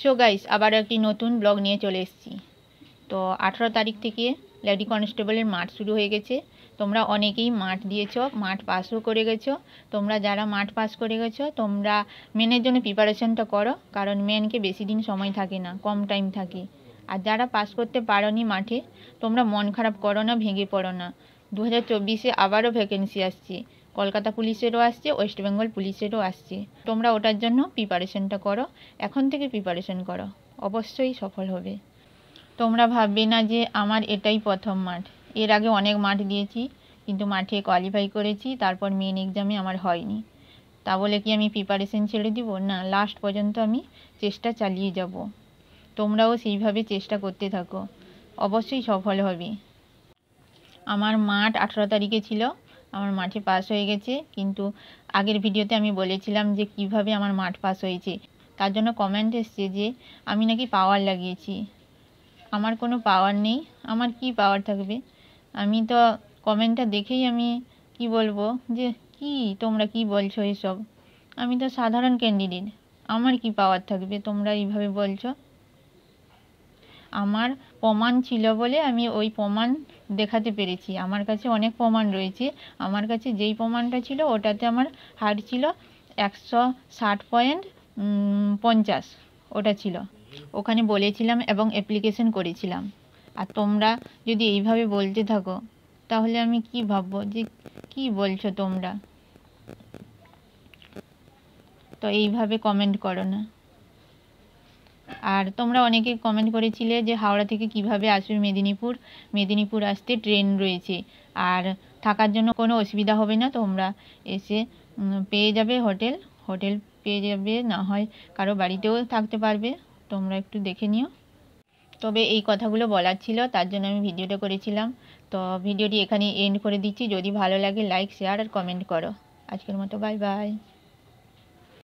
so guys আবার একটি নতুন ব্লগ নিয়ে চলে এসেছি তো আঠারো তারিখ থেকে লেডি কনস্টেবলের মাঠ শুরু হয়ে গেছে তোমরা অনেকেই মাঠ দিয়েছ মাঠ পাসও করে গেছো তোমরা যারা মাঠ পাস করে গেছো তোমরা মেনের জন্য প্রিপারেশনটা করো কারণ মেনকে বেশি দিন সময় থাকে না কম টাইম থাকে আর যারা পাস করতে নি মাঠে তোমরা মন খারাপ করো না ভেঙে পড়ো না দু হাজার চব্বিশে আবারও ভ্যাকেন্সি আসছে কলকাতা পুলিশেরও আসছে ওয়েস্ট বেঙ্গল পুলিশেরও আসছে তোমরা ওটার জন্য প্রিপারেশনটা করো এখন থেকে প্রিপারেশন করো অবশ্যই সফল হবে তোমরা ভাববে না যে আমার এটাই প্রথম মাঠ এর আগে অনেক মাঠ দিয়েছি কিন্তু মাঠে কোয়ালিফাই করেছি তারপর মেন এক্সামে আমার হয়নি তা বলে কি আমি প্রিপারেশন ছেড়ে দিব না লাস্ট পর্যন্ত আমি চেষ্টা চালিয়ে যাব তোমরাও সেইভাবে চেষ্টা করতে থাকো অবশ্যই সফল হবে আমার মাঠ আঠেরো তারিখে ছিল আমার মাঠে পাস হয়ে গেছে কিন্তু আগের ভিডিওতে আমি বলেছিলাম যে কিভাবে আমার মাঠ পাস হয়েছে তার জন্য কমেন্ট এসছে যে আমি নাকি পাওয়ার লাগিয়েছি আমার কোনো পাওয়ার নেই আমার কি পাওয়ার থাকবে আমি তো কমেন্টটা দেখেই আমি কি বলবো যে কি তোমরা কি বলছো এসব আমি তো সাধারণ ক্যান্ডিডেট আমার কি পাওয়ার থাকবে তোমরা এইভাবে বলছো আমার প্রমাণ ছিল বলে আমি ওই প্রমাণ দেখাতে পেরেছি আমার কাছে অনেক প্রমাণ রয়েছে আমার কাছে যেই প্রমাণটা ছিল ওটাতে আমার হার ছিল একশো ষাট পয়েন্ট পঞ্চাশ ওটা ছিল ওখানে বলেছিলাম এবং অ্যাপ্লিকেশন করেছিলাম আর তোমরা যদি এইভাবে বলতে থাকো তাহলে আমি কি ভাববো যে কি বলছো তোমরা তো এইভাবে কমেন্ট করো না আর তোমরা অনেকে কমেন্ট করেছিলে যে হাওড়া থেকে কিভাবে আসবে মেদিনীপুর মেদিনীপুর আসতে ট্রেন রয়েছে আর থাকার জন্য কোনো অসুবিধা হবে না তোমরা এসে পেয়ে যাবে হোটেল হোটেল পেয়ে যাবে না হয় কারো বাড়িতেও থাকতে পারবে তোমরা একটু দেখে নিও তবে এই কথাগুলো বলার ছিল তার জন্য আমি ভিডিওটা করেছিলাম তো ভিডিওটি এখানে এন্ড করে দিচ্ছি যদি ভালো লাগে লাইক শেয়ার আর কমেন্ট করো আজকের মতো বাই বাই